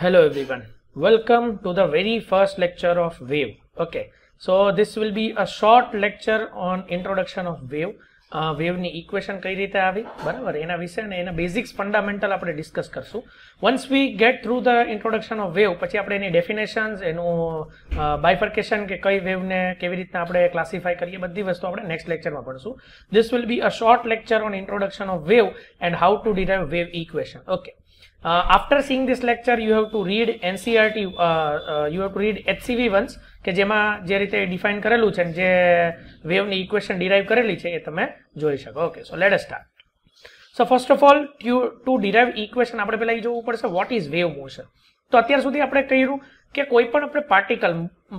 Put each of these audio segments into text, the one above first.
Hello everyone. Welcome to the very first lecture of Wave. Okay, so this will be a short lecture on introduction of Wave. વેવની uh, equation કઈ રીતે આવી બરાબર એના વિશે ને એના બેઝિક્સ ફંડામેન્ટલ આપણે ડિસ્કસ કરશું once we get through the introduction of wave પછી આપણે એની ડેફિનેશન્સ એનું બાયફર્કેશન કે કઈ વેવને કેવી રીતના આપણે ક્લાસિફાય કરીએ બધી વસ્તુ આપણે નેક્સ્ટ લેક્ચરમાં ભણશું this will be a short lecture on introduction of wave and how to derive wave equation okay Uh, after seeing this lecture you have to read NCRT, e uh, uh, you have to read HCV once કે જેમાં જે રીતે define કરેલું છે જે વેવની equation derive કરેલી છે એ તમે જોઈ શકો okay so let start so first of all to derive equation આપણે પહેલાં એ જોવું પડશે વોટ ઇઝ વેવ મોશન તો અત્યાર સુધી આપણે કર્યું કે કોઈ પણ આપણે પાર્ટિકલ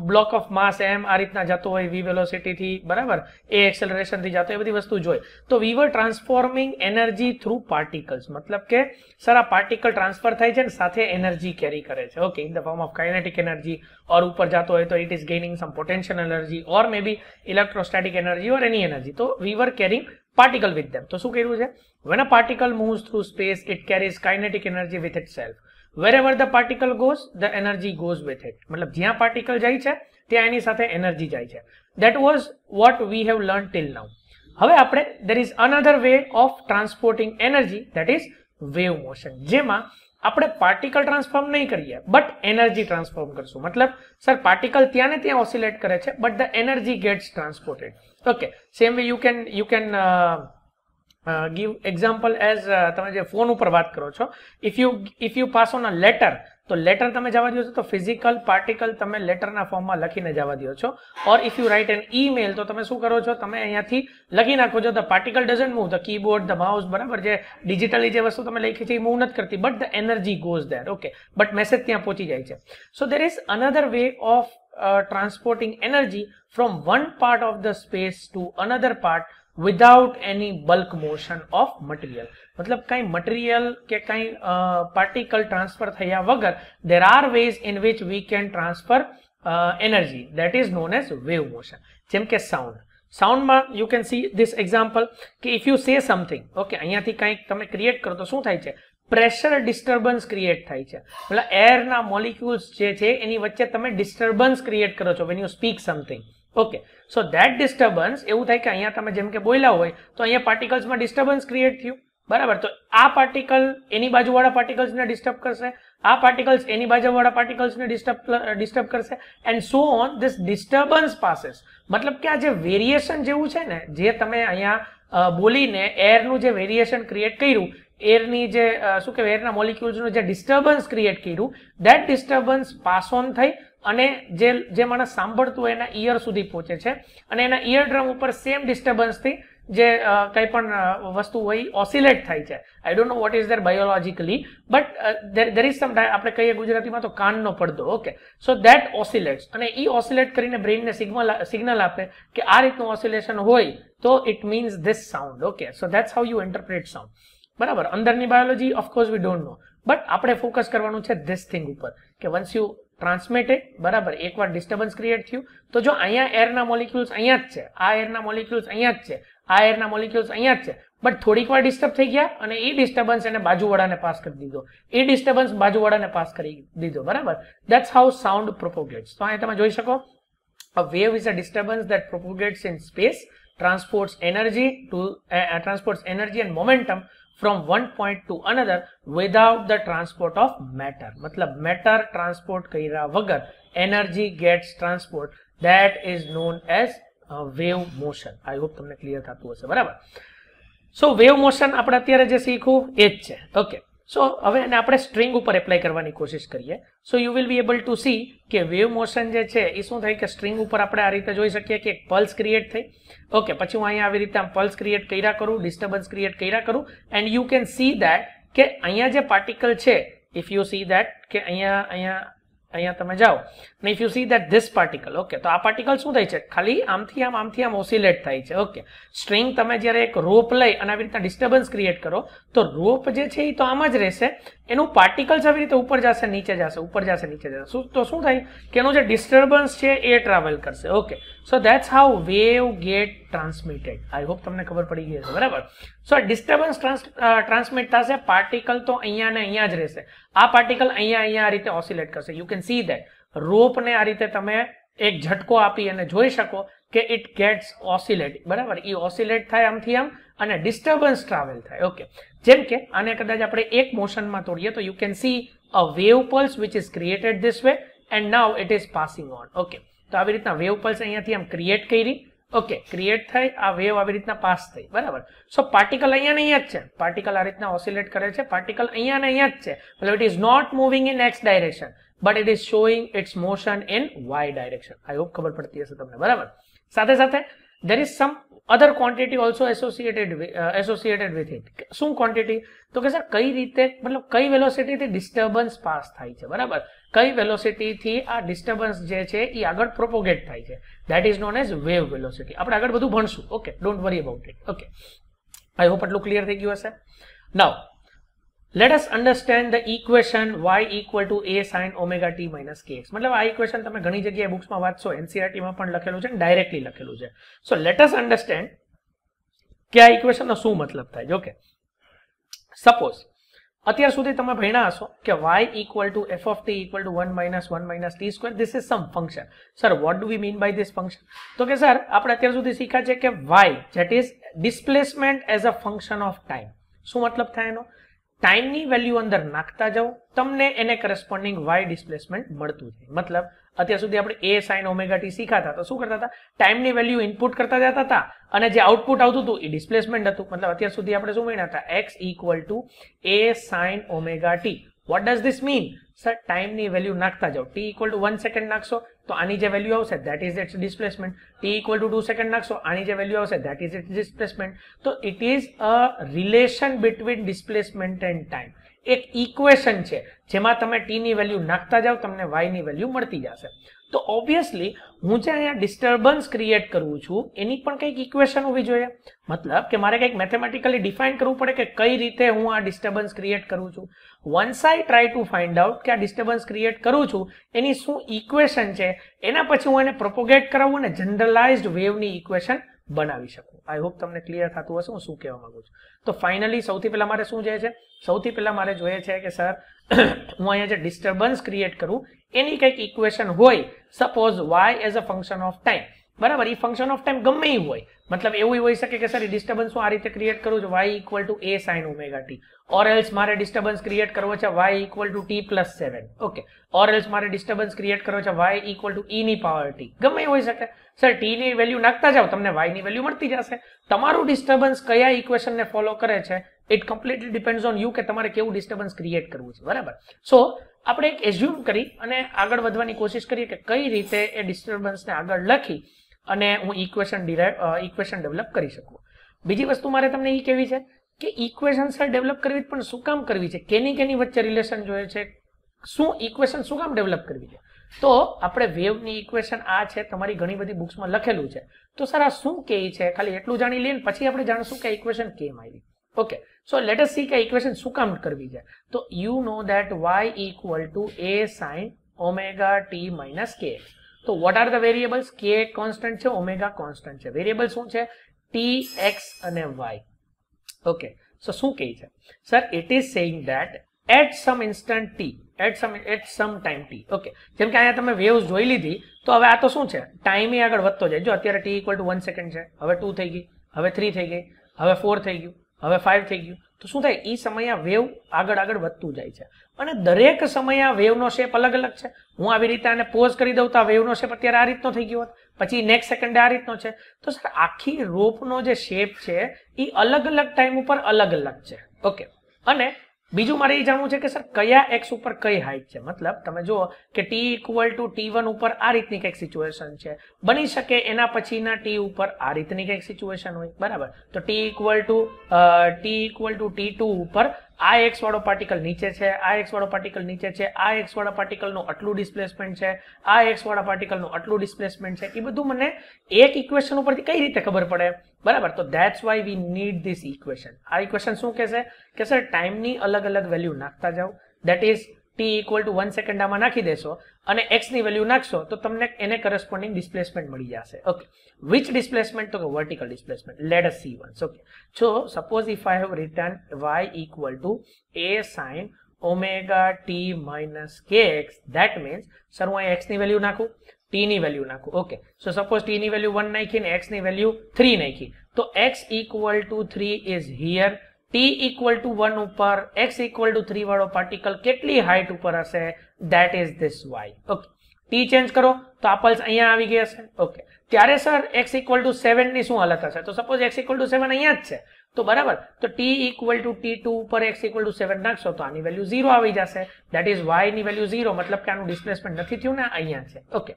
બ્લોક ઓફ માસ એમ આ રીતના જતો હોય વી વેલોસિટીથી બરાબર એ એક્સેલરેશનથી જતો એ બધી વસ્તુ જોઈ તો we were transforming energy through particles મતલબ કે સર આ પાર્ટિકલ ટ્રાન્સફર થાય છે ને સાથે એનર્જી કેરી કરે છે okay in the form of kinetic energy or ઉપર જતો હોય તો it is gaining some potential energy or maybe electrostatic energy or any energy તો we were carrying particle with them તો શું કર્યું છે when a particle move through space it carries kinetic energy with itself wherever the particle goes the energy goes with it મતલબ જ્યાં particle જાય છે ત્યાં એની સાથે એનર્જી જાય છે that was what we have learn till now હવે આપણે there is another way of transporting energy that is wave motion જેમાં આપણે પાર્ટિકલ ટ્રાન્સફોર્મ નહીં કરીએ બટ એનર્જી ટ્રાન્સફોર્મ કરશું મતલબ સર પાર્ટિકલ ત્યાં ને ત્યાં ઓસિલેટ કરે છે but the energy gets transported okay same way you can you can give example as તમે જે ફોન ઉપર વાત કરો છો if you if you pass on a letter તો લેટર તમે જવા દો છો તો ફિઝિકલ પાર્ટિકલ તમે લેટરના ફોર્મમાં લખીને જવા દો છો or if you write an email તો તમે શું કરો છો તમે અહીંયાથી લખી નાખો છો the particle doesn't move the keyboard the mouse બરાબર જે ડિજિટલી જે વસ્તુ તમે લખી છે એ મૂવ નથી કરતી but the energy goes there okay but message ત્યાં પહોંચી જાય છે so there is another way of transporting energy from one part of the space to another part without any bulk motion of material મતલબ કાંઈ material કે કાંઈ particle transfer થયા વગર there are ways in which we can transfer energy that is known as wave motion જેમ કે sound સાઉન્ડમાં you can see this example કે if you say something okay અહીંયાથી કંઈક તમે ક્રિએટ કરો તો શું થાય છે પ્રેશર ડિસ્ટર્બન્સ ક્રિએટ થાય છે મતલબ એરના મોલિક્યુલ્સ જે છે એની વચ્ચે તમે ડિસ્ટર્બન્સ ક્રિએટ કરો છો when you speak something okay so that disturbance એવું થાય કે અહીંયા તમે જેમ કે બોલ્યા હોય તો અહીંયા પાર્ટિકલ્સમાં ડિસ્ટર્બન્સ ક્રિએટ થયું બરાબર તો આ પાર્ટિકલ એની બાજુવાળા પાર્ટિકલ્સને ડિસ્ટર્બ કરશે આ પાર્ટિકલ્સ એની બાજુવાળા પાર્ટિકલ્સને ડિસ્ટર્બ ડિસ્ટર્બ કરશે and so on this disturbance passes મતલબ કે આ જે વેરિએશન જેવું છે ને જે તમે અહીંયા બોલીને એરનું જે વેરિએશન ક્રિએટ કર્યું એરની જે શું કહેવાય એરના મોલિક્યુલ્સનું જે ડિસ્ટર્બન્સ ક્રિએટ કર્યું દેટ ડિસ્ટર્બન્સ પાસ ઓન થઈ અને જે જે માણસ સાંભળતું હોય એના ઇયર સુધી પહોંચે છે અને એના ઇયર ડ્રમ ઉપર સેમ ડિસ્ટર્બન્સથી જે કંઈ પણ વસ્તુ હોય ઓસિલેટ થાય છે I don't know what is there biologically but there is some આપણે કહીએ ગુજરાતીમાં તો કાનનો પડદો ઓકે સો દેટ ઓસિલેટ્સ અને એ ઓસિલેટ કરીને બ્રેઇનને સિગ્નલ સિગ્નલ આપે કે આ રીતનું ઓસિલેશન હોય તો it means this sound okay so that's how you interpret sound બરાબર અંદરની biology of course we don't know but આપણે ફોકસ કરવાનું છે ધીસ થિંગ ઉપર કે વન્સ યુ ટ્રાન્સમિટેડ બરાબર એકવાર ડિસ્ટર્બન્સ ક્રિએટ થયું તો જો અહીંયા એરના મોલિક્યુલ્સ અહીંયા જ છે આ એરના મોલિક્યુલ્સ અહીંયા જ છે આ એરના મોલિક્યુલ્સ અહીંયા જ છે બટ થોડીક વાર ડિસ્ટર્બ થઈ ગયા અને એ ડિસ્ટર્બન્સ એને બાજુવાળાને પાસ કરી દીધો એ ડિસ્ટર્બન્સ બાજુવાળાને પાસ કરી દીધો બરાબર દેટ્સ હાઉ સાઉન્ડ પ્રોપોગેટ્સ તો અહીંયા તમે જોઈ શકો a wave is a disturbance that propagates in space transports energy to transports energy and momentum from one point to another without the transport of matter मतलब matter transport कर वगर energy gets transport that is known as wave motion I hope तुमने clear था हे तो बराबर सो wave motion अपने अत्य सीखू एज है ओके okay. સો હવે એને આપણે સ્ટ્રિંગ ઉપર એપ્લાય કરવાની કોશિશ કરીએ so you will be able to see કે વેવ મોશન જે છે એ શું થાય કે સ્ટ્રિંગ ઉપર આપણે આ રીતે જોઈ શકીએ કે એક પલ્સ ક્રિએટ થઈ ઓકે પછી હું અહીંયા આવી રીતે આમ પલ્સ ક્રિએટ કર્યા કરું ડિસ્ટર્બન્સ ક્રિએટ કર્યા કરું and you can see that કે અહીંયા જે પાર્ટિકલ છે ઇફ યુ સી દેટ કે અહીંયા અહીંયા અહીંયા તમે જાઓ અને if you see that this particle okay તો આ પાર્ટિકલ શું થાય છે ખાલી આમથી આમ આમથી આમ ઓસિલેટ થાય છે ઓકે સ્ટ્રિંગ તમે જ્યારે એક રોપ લઈ અને આવી રીતના ડિસ્ટર્બન્સ ક્રિએટ કરો તો રોપ જે છે એ તો આમ જ રહેશે એનું પાર્ટિકલ્સ આવી રીતે ઉપર જશે નીચે જશે ઉપર જશે નીચે જશે શું તો શું થાય કે એનું જે ડિસ્ટર્બન્સ છે એ ટ્રાવેલ કરશે okay so that's how wave get transmitted I hope તમને ખબર પડી ગઈ હશે બરાબર સો ડિસ્ટર્બન્સ ટ્રાન્સમિટ થશે પાર્ટિકલ તો અહીંયા ને અહીંયા જ રહેશે આ પાર્ટિકલ અહીંયા અહીંયા આ રીતે ઓસિલેટ કરશે યુ કેન સી દેટ રોપને આ રીતે તમે એક ઝટકો આપી અને જોઈ શકો કે ઇટ ગેટ્સ ઓસિલેટ બરાબર એ ઓસિલેટ થાય આમથી આમ અને ડિસ્ટર્બન્સ ટ્રાવેલ થાય ઓકે જેમ કે આને કદાચ આપણે એક મોશનમાં તોડીએ તો you can see a wave pulse which is created this way and now it is passing on okay તો આવી રીતના વેવ પલ્સ અહીંયાથી આમ ક્રિએટ કરી ઓકે ક્રિએટ થઈ આ વેવ આવી રીતના પાસ થઈ બરાબર સો પાર્ટિકલ અહીંયા ને અહીંયા જ છે પાર્ટિકલ આ રીતના ઓસિલેટ કરે છે પાર્ટિકલ અહીંયા ને અહીંયા જ છે મતલબ it is not moving in X direction but it is showing its motion in Y direction I hope ખબર પડતી હશે તમને બરાબર સાથે સાથે there is some other quantity also associated associated with it શું ક્વોન્ટિટી તો કે સર કઈ રીતે મતલબ કઈ વેલોસિટીથી ડિસ્ટર્બન્સ પાસ થાય છે બરાબર કઈ વેલોસિટીથી આ ડિસ્ટર્બન્સ જે છે એ આગળ પ્રોપોગેટ થાય છે that is known as wave velocity આપણે આગળ બધું ભણશું okay don't worry about it okay I hope આટલું ક્લિયર થઈ ગયું હશે now let us understand the equation y equal to a sin omega t minus kx મતલબ આ ઇક્વેશન તમે ઘણી જગ્યાએ બુક્સમાં વાંચશો એનસીઆરટીમાં e પણ લખેલું છે ને ડાયરેક્ટલી લખેલું છે સો લેટ અસ અન્ડરસ્ટેન્ડ કે આ ઇક્વેશનનો શું મતલબ થાય ઓકે સપોઝ અત્યાર સુધી તમે ભણ્યા હશો કે y equal to F of T equal to one minus one minus T square this is some function sir what do we mean by this function તો કે સર આપણે અત્યાર સુધી શીખ્યા છે કે y જેટ is displacement as a function of time શું મતલબ થાય એનો ટાઈમની વેલ્યુ અંદર નાખતા જાઓ તમને એને કરસ્પોન્ડિંગ વાય ડિસ્પ્લેસમેન્ટ મળતું જાય મતલબ અત્યાર સુધી આપણે એ સાઇન ઓમેગાટી ટી હતા તો શું કરતા હતા ટાઈમની વેલ્યુ ઇનપુટ કરતા જતા હતા અને જે આઉટપુટ આવતું હતું એ ડિસ્પ્લેસમેન્ટ હતું મતલબ અત્યાર સુધી આપણે શું મળ્યા હતા X equal to A sine omega T what does this mean sir ટાઈમની વેલ્યુ નાખતા જાઓ T equal to one second નાખશો તો આની જે વેલ્યુ આવશે that is its displacement T equal to two second નાખશો આની જે વેલ્યુ આવશે ધેટ ઇઝ ઇટ્સ ડિસ્પ્લેસમેન્ટ તો it is a relation between displacement and time એક ઇક્વેશન છે જેમાં તમે ટીની વેલ્યુ નાખતા જાઓ તમને વાયની વેલ્યુ મળતી જશે તો ઓબ્વિયસલી હું જે અહીંયા ડિસ્ટર્બન્સ ક્રિએટ કરું છું એની પણ કંઈક ઇક્વેશન હોવી જોઈએ મતલબ કે મારે કંઈક મેથેમેટિકલી ડિફાઇન કરવું પડે કે કઈ રીતે હું આ ડિસ્ટર્બન્સ ક્રિએટ કરું છું once I try to find out કે આ ડિસ્ટર્બન્સ ક્રિએટ કરું છું એની શું ઇક્વેશન છે એના પછી હું એને પ્રોપોગેટ કરાવું અને જનરલાઇઝ્ડ વેવની ઇક્વેશન બનાવી શકું આઈ હોપ તમને ક્લિયર થતું હશે હું શું કહેવા માંગુ છું તો ફાઇનલી સૌથી પહેલાં મારે શું જોઈએ છે સૌથી પહેલાં મારે જોઈએ છે કે સર હું અહીંયા જે ડિસ્ટર્બન્સ ક્રિએટ કરું એની કંઈક ઇક્વેશન હોય suppose Y as a function of time બરાબર એ ફંક્શન ઓફ ટાઈમ ગમે એ હોય મતલબ એવું હોઈ શકે કે સર ડિસ્ટર્બન્સ હું આ રીતે ક્રિએટ કરું છું Y equal to A sine omega T or else મારે ડિસ્ટર્બન્સ ક્રિએટ કરવો છે Y equal to T plus seven okay or else મારે ડિસ્ટર્બન્સ ક્રિએટ કરવો છે વાય ઇક્વલ ટુ ઈની પાવર ટી ગમે હોઈ શકે સર ટીની વેલ્યુ નાખતા જાઓ તમને વાયની વેલ્યુ મળતી જશે તમારું ડિસ્ટર્બન્સ કયા ઇક્વેશનને ફોલો કરે છે it completely depends on you કે તમારે કેવું ડિસ્ટર્બન્સ ક્રિએટ કરવું છે બરાબર સો આપણે એક એઝ્યુમ કરી અને આગળ વધવાની કોશિશ કરીએ કે કઈ રીતે એ ડિસ્ટર્બન્સને આગળ લખી અને હું ઇક્વેશન ડિરાઈવ ઇક્વેશન ડેવલપ કરી શકું બીજી વસ્તુ મારે તમને એ કેવી છે કે ઇક્વેશન સર ડેવલપ કરવી પણ શું કામ કરવી છે કેની કેની વચ્ચે રિલેશન જોઈએ છે શું ઇક્વેશન શું કામ ડેવલપ કરવી છે તો આપણે વેવની ઇક્વેશન આ છે તમારી ઘણી બધી બુક્સમાં લખેલું છે તો સર આ શું કે છે ખાલી એટલું જાણી લઈએ પછી આપણે જાણશું કે ઇક્વેશન કેમ આવી ओके सो लेट अस सी का इक्वेशन सो काउंट कर ली जाए तो you know that y equal to a sin ओमेगा t - k तो what are the variables k constant छे ओमेगा कांस्टेंट छे वेरिएबल શું છે t x અને y ओके सो શું કહે છે sir it is saying that at some instant t at some at some time t okay જેમ કે આ તમે વેવ જોઈ લીધી તો હવે આ તો શું છે ટાઇમ એ આગળ વધતો જાય જો અત્યારે t = 1 સેકન્ડ છે હવે 2 થઈ ગઈ હવે 3 થઈ ગઈ હવે 4 થઈ ગઈ હવે ફાઇવ થઈ ગયું તો શું થાય એ સમય આ વેવ આગળ આગળ વધતું જાય છે અને દરેક સમય આ વેવનો શેપ અલગ અલગ છે હું આવી રીતે આને પોઝ કરી દઉં તો આ વેવનો શેપ અત્યારે આ રીતનો થઈ ગયો પછી નેક્સ્ટ સેકન્ડે આ રીતનો છે તો સર આખી રોપનો જે શેપ છે એ અલગ અલગ ટાઈમ ઉપર અલગ અલગ છે ઓકે અને બીજું મારે એ જાણવું છે કે સર કયા એક્સ ઉપર કઈ હાઈટ છે મતલબ તમે જુઓ કે T equal to T one ઉપર આ રીતની કંઈક સિચ્યુએશન છે બની શકે એના પછીના ટી ઉપર આ રીતની કંઈક સિચ્યુએશન હોય બરાબર તો T equal to T equal to T two ઉપર આ એક્સ વાળો પાર્ટિકલ નીચે છે આ એક્સ વાળો પાર્ટિકલ નીચે છે આ એક્સ વાળા પાર્ટિકલનું આટલું ડિસ્પ્લેસમેન્ટ છે આ એક્સ વાળા પાર્ટિકલનું આટલું ડિસ્પ્લેસમેન્ટ છે એ બધું મને એક ઇક્વેશન ઉપરથી કઈ રીતે ખબર પડે બરાબર તો that's why we need this equation આ ઇક્વેશન શું કહેશે કે સર ટાઈમની અલગ અલગ વેલ્યુ નાખતા જાઓ that is T equal to one second આમાં નાખી દેશો અને એક્સની વેલ્યુ નાખશો તો તમને એને કરસ્પોન્ડિંગ ડિસ્પ્લેસમેન્ટ મળી જશે ઓકે વિચ ડિસ્પ્લેસમેન્ટ તો કે vertical displacement let us see once okay so suppose if I have return Y equal to A sine omega T minus K X that means sir હું અહીં એક્સની value નાખું ટીની value નાખું okay so suppose ટીની value one નાખી ને એક્સની વેલ્યુ થ્રી નાખી તો X equal to three is here T equal to one ઉપર એક્સ ઇક્વલ ટુ થ્રી વાળો પાર્ટિકલ કેટલી હાઇટ ઉપર હશે that is this Y okay T change કરો તો આ પલ્સ અહીંયા આવી ગઈ હશે ઓકે ત્યારે સર એક્સ ઇક્વલ ટુ સેવનની શું હાલત હશે તો suppose x equal to seven અહીંયા જ છે તો બરાબર તો T equal to T two ઉપર એક્સ ઇક્વલ ટુ સેવન નાખશો તો આની વેલ્યુ ઝીરો આવી જશે દેટ ઇઝ વાયની વેલ્યુ ઝીરો મતલબ કે આનું ડિસ્પ્લેસમેન્ટ નથી થયું ને અહીંયા છે ઓકે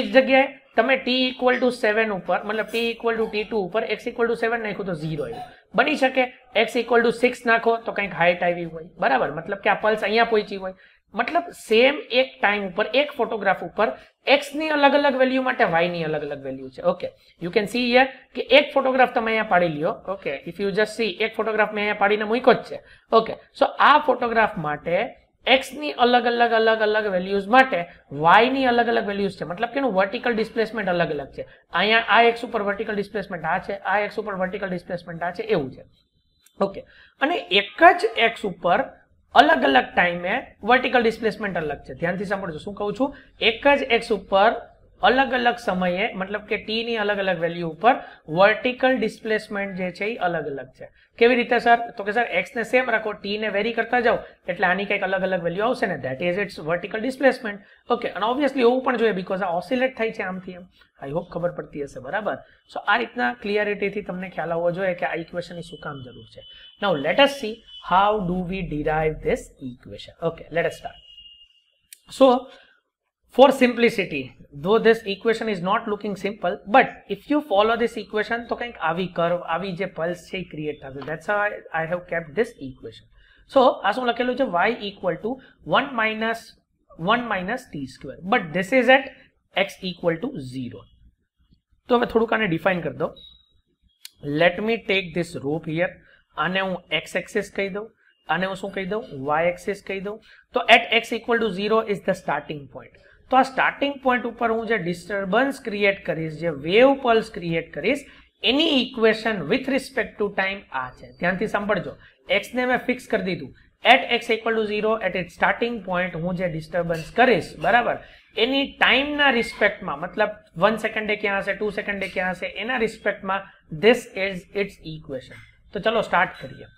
એ જ જગ્યાએ તમે ટી ઇક્વલ ટુ સેવન ઉપર મતલબ t equal to T two ઉપર એક્સ ઇક્વલ ટુ સેવન નાખ્યું તો ઝીરો આવ્યું બની શકે એક્સ ઇક્વલ ટુ સિક્સ નાખો તો કંઈક હાઇટ આવી હોય બરાબર મતલબ કે આ પલ્સ અહીંયા પહોંચી હોય મતલબ સેમ એક ટાઈમ ઉપર એક ફોટોગ્રાફ ઉપર એક્સની અલગ અલગ વેલ્યુ માટે વાયની અલગ અલગ વેલ્યુ છે okay you can see here કે એક ફોટોગ્રાફ તમે અહીંયા પાડી લ્યો okay if you just see એક ફોટોગ્રાફ મેં અહીંયા પાડીને મૂક્યો જ છે ઓકે સો આ ફોટોગ્રાફ માટે એક્સની અલગ અલગ અલગ અલગ વેલ્યુઝ માટે વાયની અલગ અલગ વેલ્યુઝ છે મતલબ કે એનું વર્ટિકલ ડિસ્પ્લેસમેન્ટ અલગ અલગ છે અહીંયા આ એક્સ ઉપર વર્ટિકલ ડિસ્પ્લેસમેન્ટ આ છે આ એક્સ ઉપર વર્ટિકલ ડિસ્પ્લેસમેન્ટ આ છે એવું છે ઓકે અને એક જ એક્સ ઉપર અલગ અલગ ટાઈમે વર્ટિકલ ડિસ્પ્લેસમેન્ટ અલગ છે ધ્યાનથી સાંભળજો શું કહું છું એક જ એક્સ ઉપર અલગ અલગ સમયે મતલબ કે ટીની અલગ અલગ વેલ્યુ ઉપર વર્ટિકલ ડિસ્પ્લેસમેન્ટ જે છે એ અલગ અલગ છે કેવી રીતે સર તો કે સર એક્સને સેમ રાખો ટીને વેરી કરતા જાઓ એટલે આની કંઈક અલગ અલગ વેલ્યુ આવશે ને that is its vertical displacement okay અને ઓબ્વિયસલી એવું પણ જોઈએ બીકોઝ આ ઓસિલેટ થાય છે આમથી એમ આઈ હોપ ખબર પડતી હશે બરાબર સો આ રીતના ક્લિયરિટીથી તમને ખ્યાલ આવવો જોઈએ કે આ ઇક્વેશનની શું કામ જરૂર છે now let us see how do we derive this equation okay let us start so For simplicity, though this equation is not looking simple, but if you follow this equation, તો કંઈક આવી curve, આવી જે pulse છે એ create થશે. That's how I have kept this equation. So, આ શું લખેલું છે y equal to 1 minus 1 minus t square. But this is at x equal to 0. તો હવે થોડુંક આને define કરી દો. Let me take this rope here. આને હું x axis કહી દઉં આને હું શું કહી દઉં y axis કહી દઉં તો at x equal to 0 is the starting point. તો આ સ્ટાર્ટિંગ પોઈન્ટ ઉપર હું જે ડિસ્ટર્બન્સ ક્રિએટ કરીશ જે વેવ પલ્સ ક્રિએટ કરીશ એની equation with respect to time આ છે ધ્યાનથી સાંભળજો એક્સને મેં ફિક્સ કરી દીધું at x equal to zero at it starting point હું જે ડિસ્ટર્બન્સ કરીશ બરાબર એની ટાઈમના રિસ્પેક્ટમાં મતલબ વન સેકન્ડે ક્યાં હશે ટુ સેકન્ડે ક્યાં હશે એના રિસ્પેક્ટમાં ધીસ ઇઝ ઇટ્સ ઇક્વેશન તો ચલો સ્ટાર્ટ કરીએ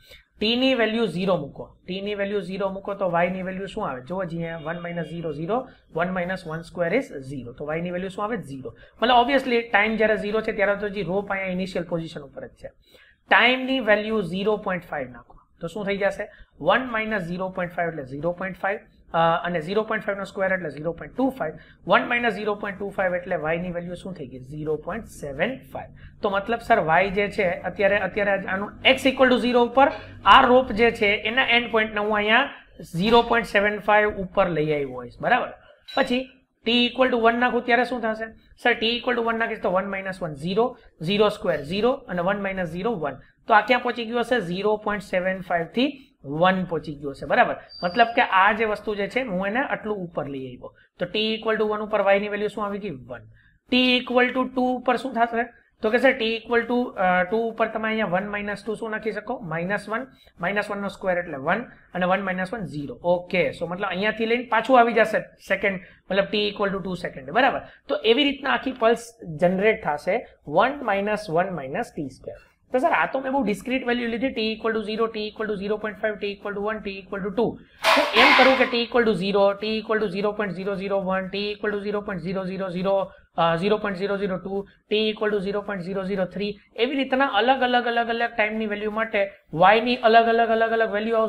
ટીની વેલ્યુ ઝીરો મૂકો ટીની વેલ્યુ ઝીરો મૂકો તો વાયની વેલ્યુ શું આવે જો અહીંયા one minus zero zero one minus one square is zero તો વાયની વેલ્યુ શું આવે ઝીરો મતલબ ઓબ્વિયસલી ટાઈમ જ્યારે ઝીરો છે ત્યારે તો જે રોપ અહીંયા ઇનિશિયલ પોઝિશન ઉપર જ છે ટાઈમની વેલ્યુ ઝીરો પોઈન્ટ ફાઈવ નાખો તો શું થઈ જશે one minus zero point five એટલે ઝીરો પોઈન્ટ ફાઈવ અને ઝીરો પોઈન્ટ ફાઈવનો સ્કવેર એટલે zero point two five one minus zero point two five એટલે વાયની વેલ્યુ શું થઈ ગઈ ઝીરો પોઈન્ટ સેવન ફાઈવ તો મતલબ સર વાય જે છે અત્યારે અત્યારે આનું એક્સ ઇક્વલ ટુ ઝીરો ઉપર આ રોપ જે છે એના એન્ડ પોઈન્ટને હું અહીંયા ઝીરો પોઈન્ટ સેવન ફાઈવ ઉપર લઈ આવ્યો હોઈશ બરાબર પછી ટી ઇક્વલ ટુ વન નાખું ત્યારે શું થશે sir t equal to one નાખીશ તો one minus one zero zero square zero અને વન માઇનસ ઝીરો વન તો આ ક્યાં પહોંચી ગયું હશે ઝીરો પોઈન્ટ સેવન ફાઈવથી વન પહોંચી ગયો છે બરાબર મતલબ કે આ જે વસ્તુ જે છે હું એને આટલું ઉપર લઈ આવ્યો તો ટી ઇક્વલ ટુ વન ઉપર વાયની વેલ્યુ શું આવી ગઈ one t equal to two ઉપર શું થશે તો કે sir t equal to two ઉપર તમે અહીંયા વન માઇનસ ટુ શું લખી શકો માઇનસ વન માઇનસ વનનો સ્ક્વેર એટલે વન અને one minus one zero okay so મતલબ અહીંયાથી લઈને પાછું આવી જશે સેકન્ડ મતલબ t equal to two second બરાબર તો એવી રીતના આખી પલ્સ જનરેટ થશે one minus one minus T square तो सर आ तो मैं वो डिस्क्रीट वैल्यू ली थी t equal to zero t equal to zero point five t equal to one t equal to two तो एम करूँ कि t equal to zero t equal to zero point zero zero one t equal to zero point zero zero zero zero point zero zero two t equal to zero point zero zero three एवं रीतना अलग अलग अलग अलग time value मैं Y अलग अलग अलग अलग वेल्यू आ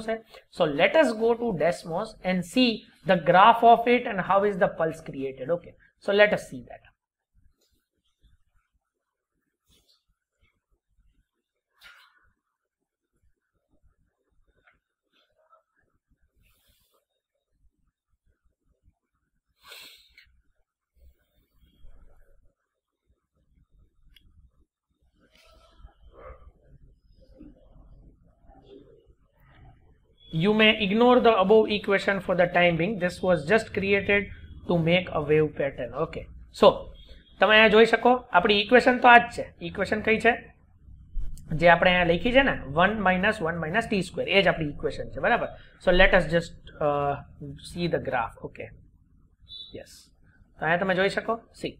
so let's go to Desmos and see the graph of it and how is the pulse created okay so let's see that You may ignore the above equation for the time being. This was just created to make a wave pattern. Okay. So, તમે અહીંયા જોઈ શકો આપણી equation તો આ જ છે equation કઈ છે જે આપણે અહીંયા લખી છે ને one minus one minus T square એ જ આપણી ઇક્વેશન છે બરાબર so let us just see the graph okay yes તો અહીંયા તમે જોઈ શકો સી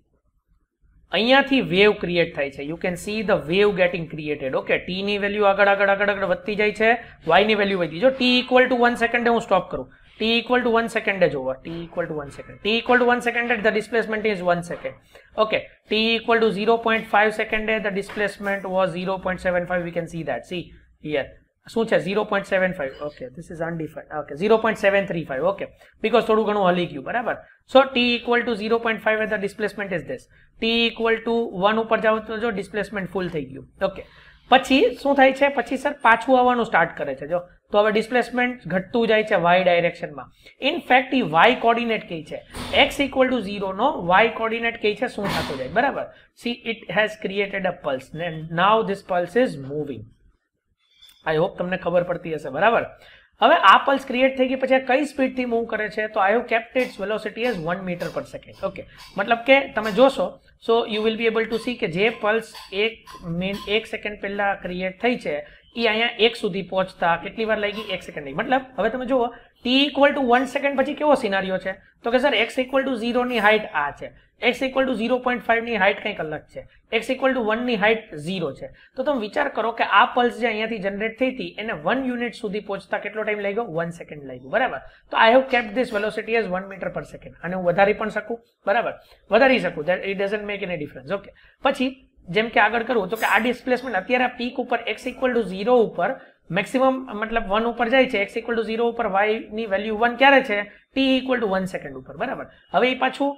અહીંયાથી વેવ ક્રિએટ થઈ છે you can see the wave getting created okay t ની વેલ્યુ આગળ આગળ આગળ આગળ વધતી જાય છે વાય ની વેલ્યુ વધે જો ટી ઇક્વલ ટુ 1 સેકન્ડ હે હું સ્ટોપ કરો ટી ઇક્વલ ટુ 1 સેકન્ડ હે જોવર t equal to 1 second t equal to 1 second the displacement is 1 second okay t equal to 0.5 second હે the displacement was 0.75 we can see that see here શું છે zero point seven five okay this is undefined okay zero point seven three five okay because થોડું ઘણું હલી ગયું બરાબર so t equal to zero point five એ the displacement is this t equal to one ઉપર જાઓ તો જો ડિસ્પ્લેસમેન્ટ ફૂલ થઈ ગયું ઓકે પછી શું થાય છે પછી સર પાછું આવવાનું સ્ટાર્ટ કરે છે જો તો હવે ડિસ્પ્લેસમેન્ટ ઘટતું જાય છે વાય ડાયરેક્શનમાં ઇનફેક્ટ એ વાય કોર્ડિનેટ કઈ છે એક્સ ઇક્વલ ટુ ઝીરોનો વાય કોર્ડિનેટ કઈ છે શું થતું જાય બરાબર see it has created a pulse ને now this pulse is moving I hope તમને ખબર પડતી હશે બરાબર હવે આ પલ્સ ક્રિએટ થઈ ગઈ પછી કઈ સ્પીડથી મૂવ કરે છે તો I have kept its velocity as one metre per second okay મતલબ કે તમે જોશો so you will be able to see કે જે પલ્સ એક મિન એક સેકન્ડ પહેલાં ક્રિએટ થઈ છે એ અહીંયા એક સુધી પહોંચતા કેટલી વાર લાગી એક સેકન્ડની મતલબ હવે તમે જુઓ t equal to one second પછી કેવો સિનારીઓ છે તો કે સર એક્સ ઇક્વલ ટુ ઝીરોની હાઇટ આ છે x equal to zero point ફાઈવની હાઇટ કંઈક અલગ છે એક્સ ઇક્વલ ટુ વનની હાઇટ ઝીરો છે તો તમે વિચાર કરો કે આ પલ્સ જે અહીંયાથી જનરેટ થઈ હતી એને વન યુનિટ સુધી પહોંચતા કેટલો ટાઈમ લઈ ગયો વન સેકન્ડ લાગ્યો બરાબર તો I have kept this velocity as one metre per second અને હું વધારી પણ શકું બરાબર વધારી શકું it doesn't make any difference okay પછી જેમ કે આગળ કરું તો કે આ ડિસ્પ્લેસમેન્ટ અત્યારે પીક ઉપર એક્સ ઇક્વલ ટુ ઝીરો ઉપર મેક્સિમમ મતલબ વન ઉપર જાય છે એક્સ ઇક્વલ ટુ ઝીરો ઉપર વાયની વેલ્યુ વન ક્યારે છે t equal to one second ઉપર બરાબર હવે એ પાછું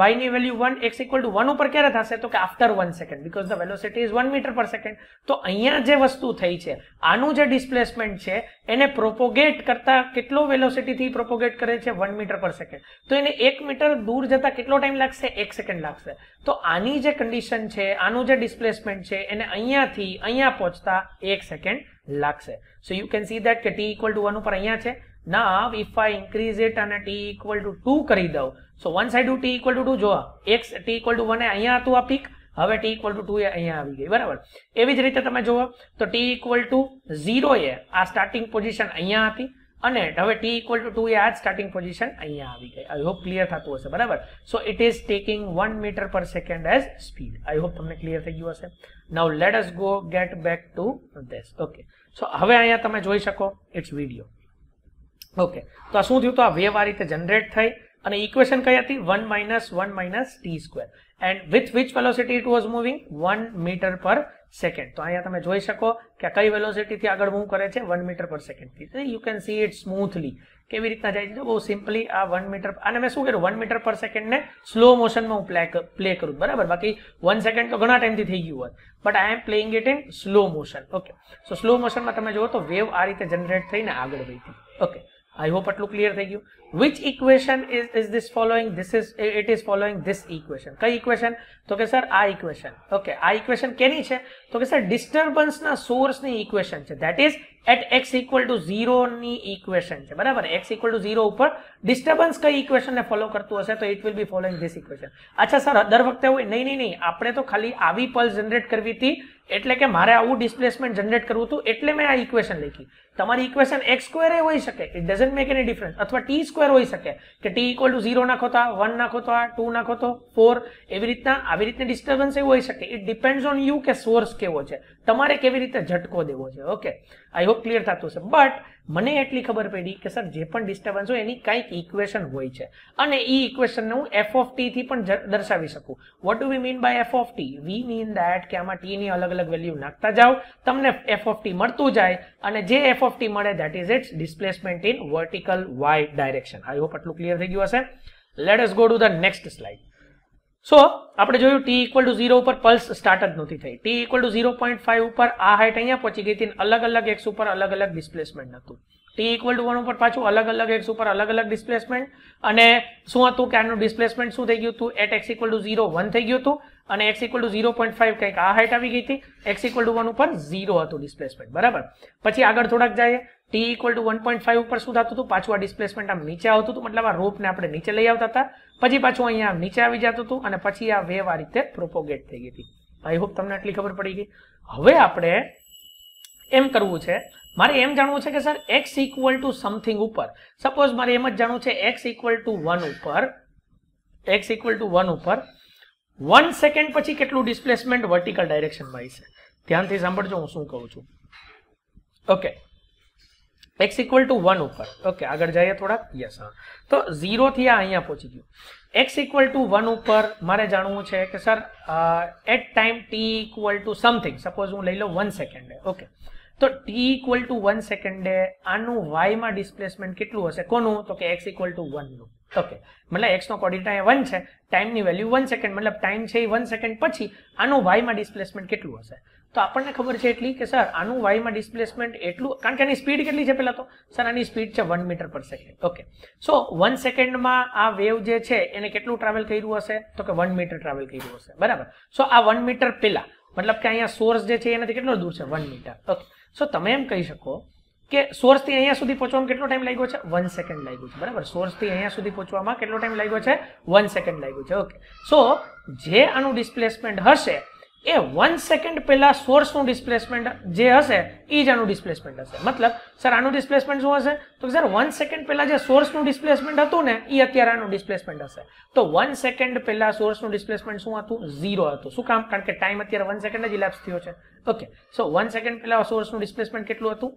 વાયની value one x equal to one ઉપર ક્યારે થશે તો કે after one second because the velocity is one metre per second તો અહીંયા જે વસ્તુ થઈ છે આનું જે ડિસ્પ્લેસમેન્ટ છે એને પ્રોપોગેટ કરતા કેટલો વેલોસિટીથી પ્રોપોગેટ કરે છે વન મીટર પર સેકન્ડ તો એને એક મીટર દૂર જતા કેટલો ટાઈમ લાગશે એક સેકન્ડ લાગશે તો આની જે કન્ડિશન છે આનું જે ડિસ્પ્લેસમેન્ટ છે એને અહીંયાથી અહીંયા પહોંચતા એક સેકન્ડ લાગશે so you can see that કે ટી ઇક્વલ ટુ વન ઉપર અહીંયા છે ના ઇફ આઈ ઇન્ક્રીઝ ઇટ અને ટી ઇક્વલ ટુ ટુ કરી દઉં so one side to T equal to two જોવા x t equal to one અહીંયા હતું આ પીક હવે ટી ઇક્વલ ટુ ટુ એ અહીંયા આવી ગઈ બરાબર એવી જ રીતે તમે જુઓ તો ટી ઇક્વલ ટુ ઝીરો એ આ સ્ટાર્ટિંગ પોઝિશન અહીંયા હતી અને હવે ટી ઇક્વલ ટુ ટુ એ આ સ્ટાર્ટિંગ પોઝિશન અહીંયા આવી ગઈ આઈ હોપ ક્લિયર થતું હશે બરાબર so it is taking one metre per second as speed I hope તમને ક્લિયર થઈ ગયું હશે now let us go get back to these okay so હવે અહીંયા તમે જોઈ શકો ઇટ્સ વિડિયો ઓકે તો આ શું થયું તો આ વેવ આ રીતે જનરેટ થઈ અને ઇક્વેશન કઈ હતી one minus one minus T square and with which velocity it was moving one metre per second તો અહીંયા તમે જોઈ શકો કે કઈ વેલોસિટીથી આગળ મૂવ કરે છે વન મીટર પર સેકન્ડથી you can see it smoothly કેવી રીતના જાય છે બહુ સિમ્પલી આ વન મીટર અને મેં શું કર્યું વન મીટર પર સેકન્ડને સ્લો મોશનમાં હું પ્લે પ્લે કરું બરાબર બાકી વન સેકન્ડ તો ઘણા ટાઈમથી થઈ ગયું હોય but I am playing it in slow motion okay so slow મોશનમાં તમે જુઓ તો વેવ આ રીતે જનરેટ થઈને આગળ વધી ઓકે I hope એટલું clear થઈ ગયું which equation is is this following this is it is following this equation કઈ equation તો કે સર આ equation ઓકે આ equation કેની છે તો કે સર ડિસ્ટર્બન્સના સોર્સની equation છે ધેટ ઇઝ at x = 0 ની ઇક્વેશન છે બરાબર x = 0 ઉપર ડિસ્ટર્બન્સ કઈ ઇક્વેશન ને ફોલો કરતું હશે તો it will be following this equation અચ્છા સર દર વખતે હોય નહીં નહીં આપણે તો ખાલી આવી પલ્સ જનરેટ કરવી હતી એટલે કે મારે આવું ડિસ્પ્લેસમેન્ટ જનરેટ કરવું હતું એટલે મે આ ઇક્વેશન લખી તમારી ઇક્વેશન x² એ હોય શકે ઈટ ડઝન્ટ મેક એની ડિફરન્સ અથવા t² હોય શકે કે t = 0 નાખો તો 1 નાખો તો 8 2 નાખો તો 4 એવી રીતે આવી રીતે ડિસ્ટર્બન્સ એ હોય શકે ઈટ ડિપેન્ડ્સ ઓન યુ કે સોર્સ કેવો છે તમારે કેવી રીતે જટકો દેવો છે ઓકે આ ડાયલોગ ક્લિયર થતો છે બટ મને એટલી ખબર પડી કે સર જે પણ ડિસ્ટર્બન્સ હોય એની કંઈક ઇક્વેશન હોય છે અને એ ઇક્વેશનને હું એફ ઓફ ટી થી પણ દર્શાવી શકું what do we mean by f of t we mean that કે આમાં ટીની અલગ અલગ વેલ્યુ નાખતા જાઓ તમને એફ ઓફ ટી મળતું જાય અને જે એફ ઓફ ટી મળે that is its displacement in vertical y direction I hope આટલું ક્લિયર થઈ ગયું હશે let us go to the next slide so આપણે જોયું ટી ઇક્વલ ટુ ઝીરો ઉપર પલ્સ સ્ટાર્ટ જ નથી થઈ t equal to zero point five ઉપર આ હાઇટ અહીંયા પહોંચી ગઈ હતી અલગ અલગ એક્સ ઉપર અલગ અલગ ડિસ્પ્લેસમેન્ટ હતું ટી ઇક્વલ ટુ વન ઉપર પાછું અલગ અલગ એક્સ ઉપર અલગ અલગ ડિસ્પ્લેસમેન્ટ અને શું હતું કે આનું ડિસ્પ્લેસમેન્ટ શું થઈ ગયું હતું at x equal to zero one થઈ ગયું હતું અને x equal to zero point five કંઈક આ હાઇટ આવી ગઈ હતી એક્સ ઇક્વલ ટુ વન ઉપર ઝીરો હતું ડિસ્પ્લેસમેન્ટ બરાબર પછી આગળ થોડાક જઈએ t equal to one point five ઉપર શું થતું હતું પાછું આ ડિસ્પ્લેસમેન્ટ આમ નીચે આવતું હતું મતલબ આ રોપને આપણે નીચે લઈ આવતા હતા પછી પાછું અહીંયા નીચે આવી જતું હતું અને પછી આ વેવ આ રીતે પ્રોપોગેટ થઈ ગઈ હતી આઈ હોપ તમને આટલી ખબર પડી ગઈ હવે આપણે એમ કરવું છે મારે એમ જાણવું છે કે sir x equal to something ઉપર સપોઝ મારે એમ જ જાણવું છે એક્સ ઇક્વલ ટુ વન ઉપર એક્સ ઇક્વલ ટુ વન ઉપર વન સેકન્ડ પછી કેટલું ડિસ્પ્લેસમેન્ટ વર્ટિકલ ડાયરેક્શન ડાયરેક્શનમાં છે ધ્યાનથી સાંભળજો હું શું કહું છું okay x equal to one ઉપર ઓકે આગળ જઈએ થોડાક યસ હા તો ઝીરોથી આ અહીંયા પહોંચી ગયું એક્સ ઇક્વલ ટુ વન ઉપર મારે જાણવું છે કે sir at time t equal to something suppose હું લઈ લઉં વન સેકન્ડે ઓકે તો ટી ઇક્વલ ટુ વન સેકન્ડે આનું વાયમાં ડિસ્પ્લેસમેન્ટ કેટલું હશે કોનું તો કે એક્સ ઇક્વલ ટુ વનનું ઓકે મતલબ એક્સનો કોર્ડિનેટ અહીંયા વન છે ટાઈમની વેલ્યુ વન સેકન્ડ મતલબ ટાઈમ છે એ વન સેકન્ડ પછી આનું વાયમાં ડિસ્પ્લેસમેન્ટ કેટલું હશે તો આપણને ખબર છે એટલી કે સર આનું વાયમાં ડિસ્પ્લેસમેન્ટ એટલું કારણ કે આની સ્પીડ કેટલી છે પહેલાં તો સર આની સ્પીડ છે one metre per second okay so one સેકન્ડમાં આ વેવ જે છે એને કેટલું ટ્રાવેલ કર્યું હશે તો કે વન મીટર ટ્રાવેલ કર્યું હશે બરાબર સો આ વન મીટર પેલા મતલબ કે અહીંયા સોર્સ જે છે એનાથી કેટલો દૂર છે વન મીટર ઓકે સો તમે એમ કહી શકો કે સોર્સથી અહીંયા સુધી પહોંચવામાં કેટલો ટાઈમ લાગ્યો છે વન સેકન્ડ લાગ્યું છે બરાબર સોર્સથી અહીંયા સુધી પહોંચવામાં કેટલો ટાઈમ લાગ્યો છે વન સેકન્ડ લાગ્યું છે ઓકે સો જે આનું ડિસ્પ્લેસમેન્ટ હશે એ વન સેકન્ડ પહેલાં સોર્સનું ડિસ્પ્લેસમેન્ટ જે હશે એ જ આનું ડિસ્પ્લેસમેન્ટ હશે મતલબ સર આનું ડિસ્પ્લેસમેન્ટ શું હશે તો સર વન સેકન્ડ પહેલાં જે સોર્સનું ડિસ્પ્લેસમેન્ટ હતું ને એ અત્યારે આનું ડિસ્પ્લેસમેન્ટ હશે તો વન સેકન્ડ પહેલાં સોર્સનું ડિસ્પ્લેસમેન્ટ શું હતું ઝીરો હતું શું કામ કારણ કે ટાઈમ અત્યારે વન સેકન્ડ જ ઇલેપ્સ થયો છે ઓકે સો વન સેકન્ડ પહેલાં સોર્સનું ડિસ્પ્લેસમેન્ટ કેટલું હતું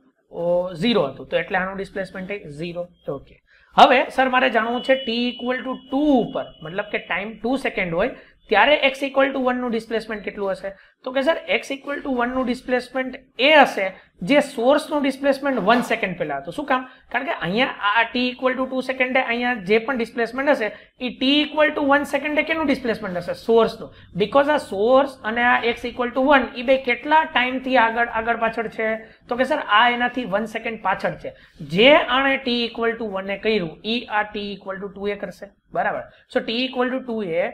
ઝીરો હતું તો એટલે આનું ડિસ્પ્લેસમેન્ટ એ ઝીરો ઓકે હવે સર મારે જાણવું છે ટી ઇક્વલ ટુ ટુ ઉપર મતલબ કે ટાઈમ ટુ સેકન્ડ હોય ત્યારે એક્સ ઇક્વલ ટુ વનનું ડિસ્પ્લેસમેન્ટ કેટલું હશે તો કે સર એક્સ ઇક્વલ ટુ વનનું ડિસ્પ્લેસમેન્ટ એ હશે જે સોર્સનું ડિસ્પ્લેસમેન્ટ વન સેકન્ડ પહેલાં હતું શું કામ કારણ કે અહીંયા આ ટી ઇક્વલ ટુ ટુ સેકન્ડે અહીંયા જે પણ ડિસ્પ્લેસમેન્ટ હશે એ ટી ઇક્વલ ટુ વન સેકન્ડે કેનું ડિસ્પ્લેસમેન્ટ હશે સોર્સનું બીકોઝ આ સોર્સ અને આ એક્સ ઇક્વલ ટુ વન ઈ બે કેટલા ટાઈમથી આગળ આગળ પાછળ છે તો કે સર આ એનાથી વન સેકન્ડ પાછળ છે જે આણે ટી ઇક્વલ ટુ એ કર્યું ઈ આ ટી ઇક્વલ ટુ ટુ એ કરશે બરાબર so t equal to two એ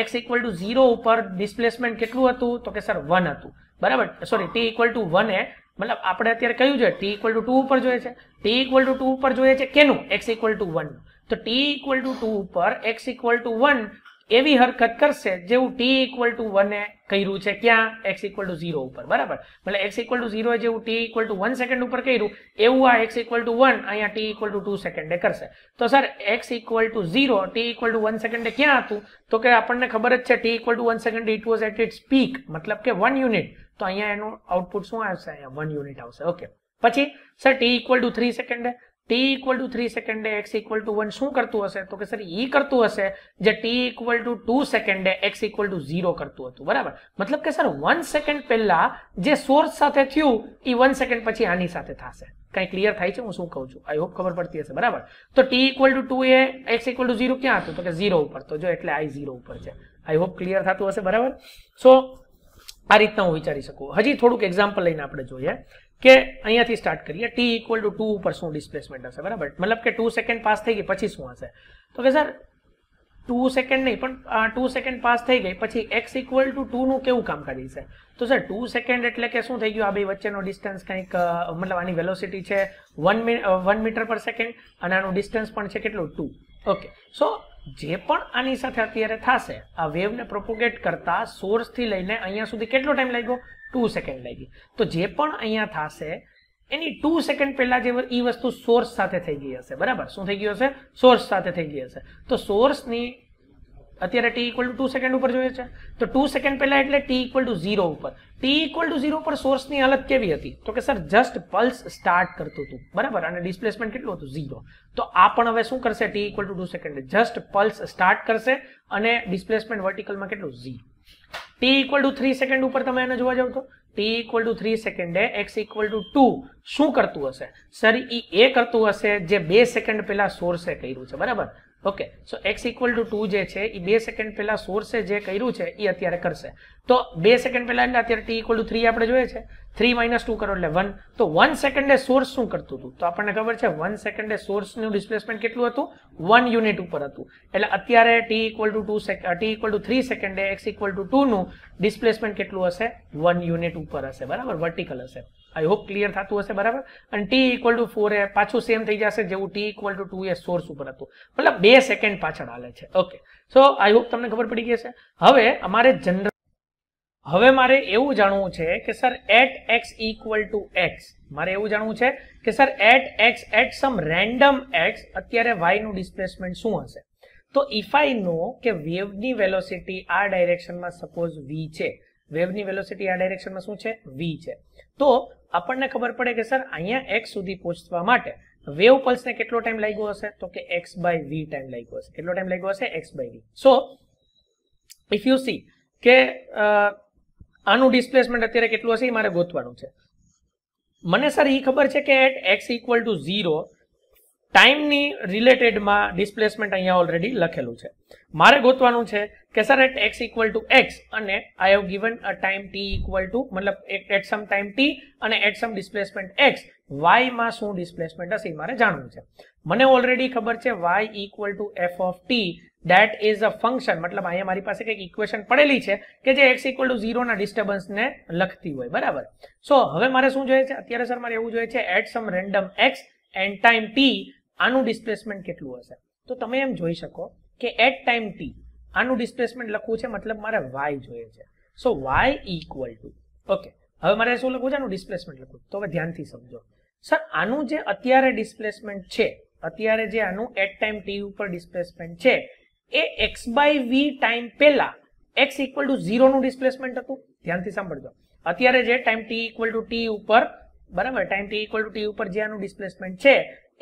એક્સ ઇક્વલ ટુ ઝીરો ઉપર ડિસ્પ્લેસમેન્ટ કેટલું હતું તો કે સર વન હતું બરાબર sorry t equal to one એ મતલબ આપણે અત્યારે કહ્યું છે ટી ઇક્વલ ટુ ટુ ઉપર જોઈએ છે ટી ઇક્વલ ટુ ટુ ઉપર જોઈએ છે કેનું એક્સ ઇક્વલ ટુ વન તો ટી ઇક્વલ ટુ ટુ ઉપર એક્સ ઇક્વલ ટુ વન એવી હરકત કરશે જેવું ટી ઇક્વલ ટુ વને કર્યું છે ક્યાં એક્સ ઇક્વલ ટુ ઝીરો ઉપર બરાબર એટલે એક્સ ઇક્વલ ટુ ઝીરો જેવું t equal to one second ઉપર કર્યું એવું આ એક્સ ઇક્વલ ટુ વન અહીંયા ટી ઇક્વલ ટુ ટુ સેકન્ડે કરશે તો sir x equal to zero t equal to one સેકન્ડે ક્યાં હતું તો કે આપણને ખબર જ છે t equal to one second it was at its peak મતલબ કે વન યુનિટ તો અહીંયા એનું આઉટપુટ શું આવશે અહીંયા વન યુનિટ આવશે ઓકે પછી sir t equal to three સેકન્ડે t = 3 सेकंड डे x = 1 શું કરતો હશે તો કે સર ઈ કરતો હશે જે t = 2 सेकंड डे x = 0 કરતો હતો બરાબર મતલબ કે સર 1 સેકન્ડ પહેલા જે સોર્સ સાથે થ્યું ઈ 1 સેકન્ડ પછી આની સાથે થાશે કાંઈ ક્લિયર થાય છે હું શું કહું છું આઈ હોપ ખબર પડતી હશે બરાબર તો t = 2 a x = 0 કેમ આવે તો કે 0 ઉપર તો જો એટલે i 0 ઉપર છે આઈ હોપ ક્લિયર થાતું હશે બરાબર સો આ રીતનું હું વિચારી શકું હજી થોડુંક એક્ઝામ્પલ લેના આપણે જોઈએ કે અહીંયાથી સ્ટાર્ટ કરીએ ટી ઇક્વલ ટુ ટુ ઉપર શું ડિસ્પ્લેસમેન્ટ હશે બરાબર મતલબ કે ટુ સેકન્ડ પાસ થઈ ગઈ પછી શું હશે તો કે સર ટુ સેકન્ડ નહીં પણ ટુ સેકન્ડ પાસ થઈ ગઈ પછી એક્સ ઇક્વલ ટુ ટુનું કેવું કામ કરી છે તો સર ટુ સેકન્ડ એટલે કે શું થઈ ગયું આ બે વચ્ચેનો ડિસ્ટન્સ કંઈક મતલબ આની વેલોસિટી છે one one metre per second અને આનું ડિસ્ટન્સ પણ છે કેટલું ટુ ઓકે સો જે પણ આની સાથે અત્યારે થશે આ વેવને પ્રોપોગેટ કરતા સોર્સથી લઈને અહીંયા સુધી કેટલો ટાઈમ લાગ્યો ટુ સેકન્ડ લાગી તો જે પણ અહીંયા થશે એની ટુ સેકન્ડ પહેલાં જે ઈ વસ્તુ સોર્સ સાથે થઈ ગઈ હશે બરાબર શું થઈ ગયું હશે સોર્સ સાથે થઈ ગઈ હશે તો સોર્સની અત્યારે t equal to two second ઉપર જોઈએ છે તો ટુ સેકન્ડ પહેલાં એટલે ટી ઇક્વલ ટુ ઝીરો ઉપર ટી ઇક્વલ ટુ ઝીરો પર સોર્સની હાલત કેવી હતી તો કે સર જસ્ટ પલ્સ સ્ટાર્ટ કરતું હતું બરાબર અને ડિસ્પ્લેસમેન્ટ કેટલું હતું ઝીરો તો આ પણ હવે શું કરશે t equal to two second just pulse start કરશે અને ડિસ્પ્લેસમેન્ટ વર્ટિકલમાં કેટલું zero t equal to three second ઉપર તમે એને જોવા જાવ તો ટી ઇક્વલ ટુ થ્રી સેકન્ડે એક્સ ઇક્વલ ટુ ટુ શું કરતું હશે સર એ એ કરતું હશે જે બે સેકન્ડ પહેલાં સોર્સે કર્યું છે બરાબર okay so x equal to two જે છે એ બે સેકન્ડ પહેલાં સોર્સે જે કર્યું છે એ અત્યારે કરશે તો બે સેકન્ડ પહેલા એટલે અત્યારે ટી ઇક્વલ ટુ થ્રી આપણે જોઈએ છે થ્રી માઇનસ ટુ કરો એટલે વન તો વન સેકન્ડે સોર્સ શું કરતું હતું તો આપણને ખબર છે વન સેકન્ડે સોર્સનું ડિસ્પ્લેસમેન્ટ કેટલું હતું વન યુનિટ ઉપર હતું એટલે અત્યારે t equal to two sec t equal to three સેકન્ડે એક્સ ઇક્વલ ટુ ટુનું ડિસ્પ્લેસમેન્ટ કેટલું હશે વન યુનિટ ઉપર હશે બરાબર વર્ટિકલ હશે આઈ હોપ ક્લિયર થતું હશે બરાબર અને ટી ઇક્વલ ટુ ફોર એ પાછું સેમ થઈ જશે જેવું ટી ઇક્વલ ટુ ટુ એ સોર્સ ઉપર હતું મતલબ બે સેકન્ડ પાછળ હાલે છે ઓકે સો આઈ હોપ તમને ખબર પડી ગઈ હશે હવે અમારે જનરલ હવે મારે એવું જાણવું છે કે sir at x equal to x મારે એવું જાણવું છે કે sir at x at some random x અત્યારે વાયનું ડિસ્પ્લેસમેન્ટ શું હશે તો ઇફ આઈ નો કે વેવની વેલોસિટી આ ડાયરેક્શનમાં સપોઝ વી છે વેવની વેલોસિટી આ ડાયરેક્શનમાં શું છે વી છે તો આપણને ખબર પડે કે સર અહીંયા એક્સ સુધી પહોંચવા માટે વેવ પલ્સને કેટલો ટાઈમ લાગ્યો હશે તો કે એક્સ બાય વી ટાઈમ લાગ્યો હશે કેટલો ટાઈમ લાગ્યો હશે x by v so if you see કે આનું ડિસ્પ્લેસમેન્ટ અત્યારે કેટલું હશે એ મારે ગોતવાનું છે મને સર એ ખબર છે કે at x equal to zero ટાઈમની રિલેટેડમાં ડિસ્પ્લેસમેન્ટ અહીંયા ઓલરેડી લખેલું છે મારે ગોતવાનું છે કે sir at x equal to x અને I have given a time t equal to મતલબ એટ સમ ટાઈમ ટી અને એટ સમ ડિસ્પ્લેસમેન્ટ એક્સ વાયમાં શું ડિસ્પ્લેસમેન્ટ હશે એ મારે જાણવું છે મને ઓલરેડી ખબર છે Y equal to F of t that is a function મતલબ અહીંયા મારી પાસે કંઈક ઇક્વેશન પડેલી છે કે જે એક્સ ઇક્વલ ટુ ઝીરોના ડિસ્ટર્બન્સને લખતી હોય બરાબર સો હવે મારે શું જોઈએ છે અત્યારે સર મારે એવું જોઈએ છે at some random x and time t આનું ડિસ્પ્લેસમેન્ટ કેટલું હશે તો તમે એમ જોઈ શકો કે એટ ટાઈમ ટી આનું ડિસ્પ્લેસમેન્ટ લખવું છે મતલબ મારે વાય જોઈએ છે so y equal to okay હવે મારે શું લખવું છે આનું ડિસ્પ્લેસમેન્ટ લખવું તો હવે ધ્યાનથી સમજો સર આનું જે અત્યારે ડિસ્પ્લેસમેન્ટ છે અત્યારે જે આનું એટ ટાઈમ ટી ઉપર ડિસ્પ્લેસમેન્ટ છે એ એક્સ બાય વી ટાઈમ પહેલા એક્સ ઇક્વલ ટુ ઝીરોનું ડિસ્પ્લેસમેન્ટ હતું ધ્યાનથી સાંભળજો અત્યારે જે time t equal to t ઉપર બરાબર time t equal to t ઉપર જે આનું ડિસ્પ્લેસમેન્ટ છે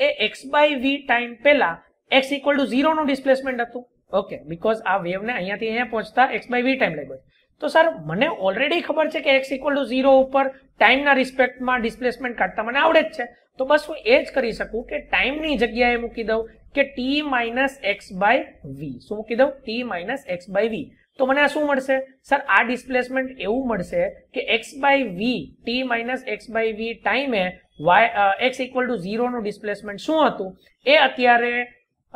એ એક્સ બાય વી ટાઈમ પહેલા એક્સ ઇક્વલ ટુ ઝીરોનું ડિસ્પ્લેસમેન્ટ હતું ઓકે બીકોઝ આ વેવને અહીંયાથી અહીંયા પહોંચતા એક્સ બાય વી ટાઈમ લાગ્યો તો સર મને ઓલરેડી ખબર છે કે એક્સ ઇક્વલ ટુ ઝીરો ઉપર ટાઈમના રિસ્પેક્ટમાં ડિસ્પ્લેસમેન્ટ કાઢતા મને આવડે જ છે તો બસ હું એ જ કરી શકું કે ટાઈમની જગ્યાએ મૂકી દઉં કે t minus x by v શું મૂકી દઉં t minus x by v તો મને આ શું મળશે સર આ ડિસ્પ્લેસમેન્ટ એવું મળશે કે x by v t minus x by v ટાઈમે વાય એક્સ ઇક્વલ ટુ ઝીરોનું ડિસ્પ્લેસમેન્ટ શું હતું એ અત્યારે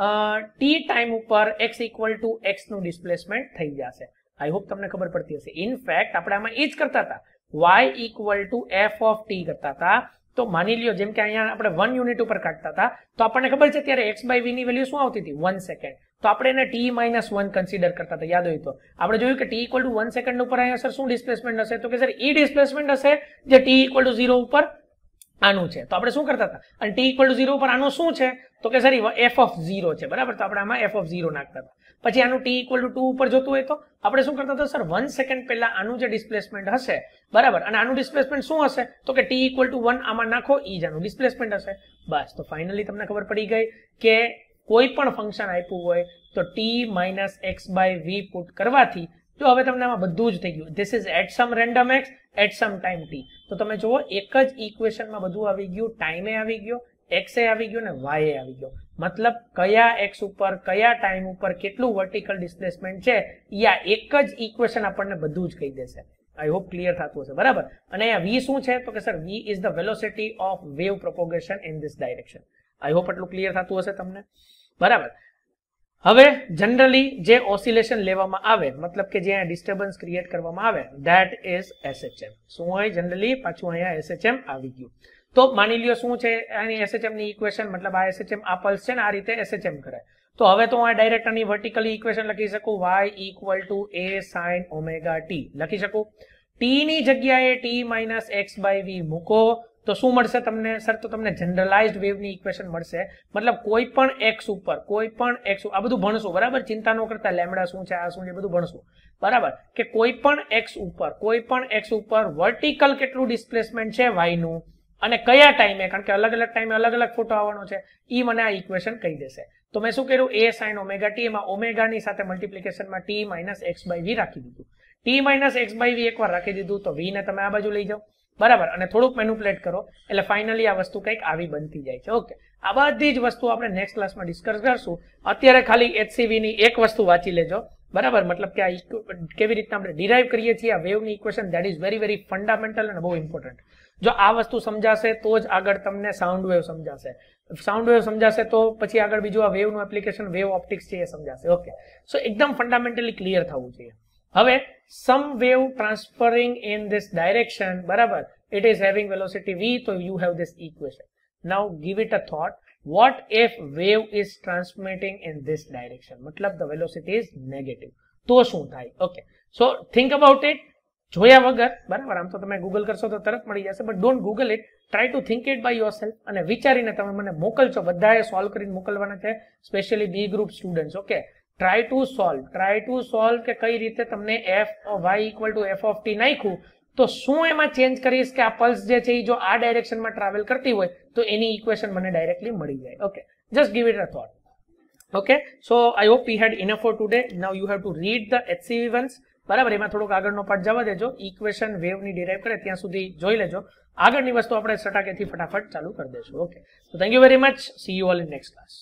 ટી ટાઈમ ઉપર એક્સ ઇક્વલ ટુ એક્સનું ડિસ્પ્લેસમેન્ટ થઈ જશે આઈ હોપ તમને ખબર પડતી હશે ઇનફેક્ટ આપણે આમાં એ જ કરતા હતા y equal to F of t કરતા હતા તો માની લ્યો જેમ કે અહીંયા આપણે વન યુનિટ ઉપર કાઢતા હતા તો આપણને ખબર છે ત્યારે એક્સ બાય વીની વેલ્યુ શું આવતી હતી વન સેકન્ડ તો આપણે એને ટી માઇનસ વન કન્સિડર કરતા હતા યાદ હોય તો આપણે જોયું કે T equal to one second ઉપર અહીંયા સર શું ડિસ્પ્લેસમેન્ટ હશે તો કે સર ઈ ડિસ્પ્લેસમેન્ટ હશે જે ટી ઇક્વલ ટુ ઝીરો ઉપર આનું છે તો આપણે શું કરતા હતા અને ટી ઇક્વલ ટુ ઝીરો ઉપર આનું શું છે તો કે સર એફ ઓફ ઝીરો છે બરાબર તો આપણે આમાં એફ ઓફ ઝીરો નાખતા હતા પછી આનું ટી ઇક્વલ ટુ ટુ ઉપર જોતું હોય તો આપણે શું કરતા હતા સર વન સેકન્ડ પહેલા આનું જે ડિસ્પ્લેસમેન્ટ હશે બરાબર અને આનું ડિસ્પ્લેસમેન્ટ શું હશે તો કે ટી ઇક્વલ ટુ વન આમાં નાખો ઈ જ આનું ડિસ્પ્લેસમેન્ટ હશે બસ તો ફાઇનલી તમને ખબર પડી ગઈ કે કોઈ પણ ફંક્શન આપ્યું હોય તો t minus x by v put કરવાથી તો હવે તમને આમાં બધું જ થઈ ગયું this is at some random x at some time t તો તમે જુઓ એક જ ઇક્વેશનમાં બધું આવી ગયું ટાઈમે આવી ગયો એક્સ એ આવી ગયો ને વાય આવી ગયો મતલબ કયા એક્સ ઉપર કયા ટાઈમ ઉપર કેટલું વર્ટિકલ ડિસ્પ્લેસમેન્ટ છે એ આ એક જ ઇક્વેશન આપણને બધું જ કહી દેશે આઈ હોપ ક્લિયર થતું હશે બરાબર અને અહીંયા વી શું છે તો કે sir v is the velocity of wave propagation in this direction I hope એટલું ક્લિયર થતું હશે તમને બરાબર હવે જનરલી જે ઓસિલેશન લેવામાં આવે મતલબ કે જે અહીંયા ડિસ્ટર્બન્સ ક્રિએટ કરવામાં આવે ધેટ ઇઝ એસએચએમ શું હોય જનરલી પાછું અહીંયા એસએચએમ આવી ગયું તો માની લ્યો શું છે આની એસએચએમની ઇક્વેશન મતલબ આ એસએચએમ આ પલ્સ છે ને આ રીતે એસએચએમ કરે તો હવે તો હું આ ડાયરેક્ટ આની વર્ટિકલી ઇક્વેશન લખી શકું y equal to A sine omega t લખી શકું ટીની જગ્યાએ t minus x by v મૂકો તો શું મળશે તમને સર તો તમને જનરલાઇઝ્ડ વેવની ઇક્વેશન મળશે મતલબ કોઈ પણ એક્સ ઉપર કોઈ પણ એક્સ આ બધું ભણશું બરાબર ચિંતા ન કરતા લેમડા શું છે આ શું છે બધું ભણશું બરાબર કે કોઈ પણ એક્સ ઉપર કોઈ પણ એક્સ ઉપર વર્ટિકલ કેટલું ડિસ્પ્લેસમેન્ટ છે વાયનું અને કયા ટાઈમે કારણ કે અલગ અલગ ટાઈમે અલગ અલગ ફોટો આવવાનો છે એ મને આ ઇક્વેશન કહી દેશે તો મેં શું કર્યું એ સાઇન ઓમેગા ટી એમાં ઓમેગાની સાથે મલ્ટીપ્લિકેશનમાં t minus x by v રાખી દીધું t minus x by v એકવાર રાખી દીધું તો વીને તમે આ બાજુ લઈ જાઓ બરાબર અને થોડુંક મેન્યુપ્લેટ કરો એટલે ફાઇનલી આ વસ્તુ કંઈક આવી બનતી જાય છે ઓકે આ બધી જ વસ્તુ આપણે નેક્સ્ટ ક્લાસમાં ડિસ્કસ કરશું અત્યારે ખાલી એચસીવીની એક વસ્તુ વાંચી લેજો બરાબર મતલબ કે આ કેવી રીતના આપણે ડિરાઈવ કરીએ છીએ આ વેવની equation that is very very fundamental અને બહુ ઇમ્પોર્ટન્ટ जो आप वस्तु समझासे तोज अगर तुमने साउंड वेव समझासे साउंड वेव समझासे तो પછી अगर બીજો આ વેવ નો એપ્લિકેશન વેવ ઓપ્ટિક્સ છે એ સમજાસે ઓકે સો एकदम फंडामेंटली क्लियर થવું જોઈએ હવે some wave transferring in this direction બરાબર it is having velocity V તો you have this equation now give it a thought what if wave is transmitting in this direction મતલબ the velocity is negative તો શું થાય okay so think about it જોયા વગર બરાબર આમ તો તમે ગૂગલ કરશો તો તરત મળી જશે but don't Google it try to think it by yourself અને વિચારીને તમે મને મોકલજો બધાએ સોલ્વ કરીને મોકલવાના છે specially B group students okay try to solve try to solve કે કઈ રીતે તમને if y equal to F of t નાખ્યું તો શું એમાં ચેન્જ કરીશ કે આ પલ્સ જે છે એ જો આ ડાયરેક્શનમાં ટ્રાવેલ કરતી હોય તો એની ઇક્વેશન મને ડાયરેક્ટલી મળી જાય okay just give it a thought okay so I hope we had enough for today now you have to read the hcv ones બરાબર એમાં થોડુંક આગળનો પાઠ જવા દેજો ઇક્વેશન વેવની ડિરાઈવ કરે ત્યાં સુધી જોઈ લેજો આગળની વસ્તુ આપણે સટાકેથી ફટાફટ ચાલુ કરી દઈશું ઓકે તો thank you very much see you all in next class